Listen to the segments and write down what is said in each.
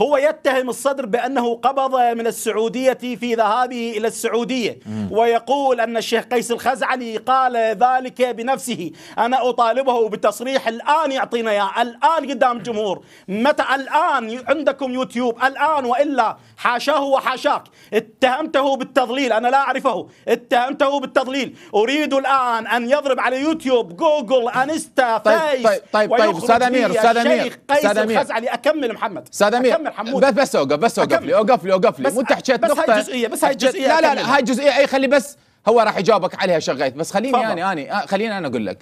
هو يتهم الصدر بأنه قبض من السعودية في ذهابه إلى السعودية مم. ويقول أن الشيخ قيس الخزعلي قال ذلك بنفسه أنا أطالبه بتصريح الآن يعطينا إياه الآن قدام الجمهور متى الآن عندكم يوتيوب الآن وإلا حاشاه وحاشاك اتهمته بالتضليل أنا لا أعرفه اتهمته بالتضليل أريد الآن أن يضرب على يوتيوب جوجل أنستا طيب فيس طيب طيب, طيب, طيب أستاذ أمير أستاذ أمير الشيخ قيس أكمل محمد أستاذ أمير كمل حمود بس بس اوقف بس اوقف لي اوقف لي اوقف لي وانت حكيت نقطه بس هاي الجزئيه بس هاي الجزئيه لا لا لا هاي الجزئيه اي خلي بس هو راح يجاوبك عليها شغيت بس خليني يعني, يعني، انا آه، خليني انا اقول لك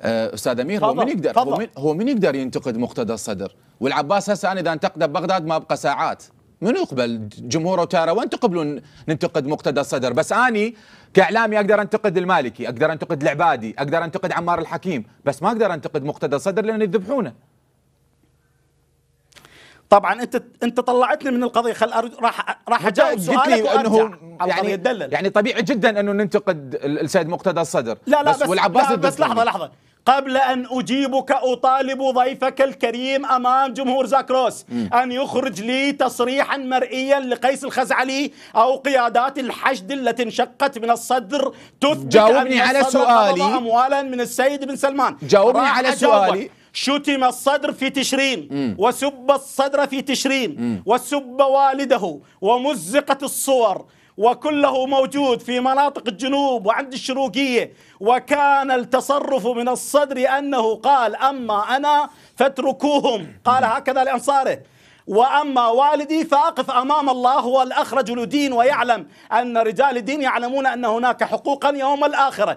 آه، استاذ امير فضل. هو من يقدر هو من, هو من يقدر ينتقد مقتدى الصدر والعباس هسه انا اذا انتقده بغداد ما ابقى ساعات من يقبل جمهوره تارة وين تقبلون ننتقد مقتدى الصدر بس اني كاعلامي اقدر انتقد المالكي اقدر انتقد العبادي اقدر انتقد عمار الحكيم بس ما اقدر انتقد مقتدى الصدر لان يذبحونه طبعا انت انت طلعتني من القضيه خل راح راح اجاوب سؤالك لي انه يعني, يعني يدلل يعني طبيعي جدا انه ننتقد السيد مقتدى الصدر لا لا بس, بس والعباس لا بس لحظه لحظه قبل أن أجيبك أطالب ضيفك الكريم أمام جمهور زاكروس م. أن يخرج لي تصريحا مرئيا لقيس الخزعلي أو قيادات الحشد التي انشقت من الصدر تثبت جاوبني أن على سؤالي أموالا من السيد بن سلمان جاوبني على سؤالي شتم الصدر في تشرين مم. وسب الصدر في تشرين مم. وسب والده ومزقت الصور وكله موجود في مناطق الجنوب وعند الشروقية وكان التصرف من الصدر أنه قال أما أنا فاتركوهم قال هكذا لأنصاره وأما والدي فأقف أمام الله هو الاخرج الدين ويعلم أن رجال الدين يعلمون أن هناك حقوقا يوم الآخرة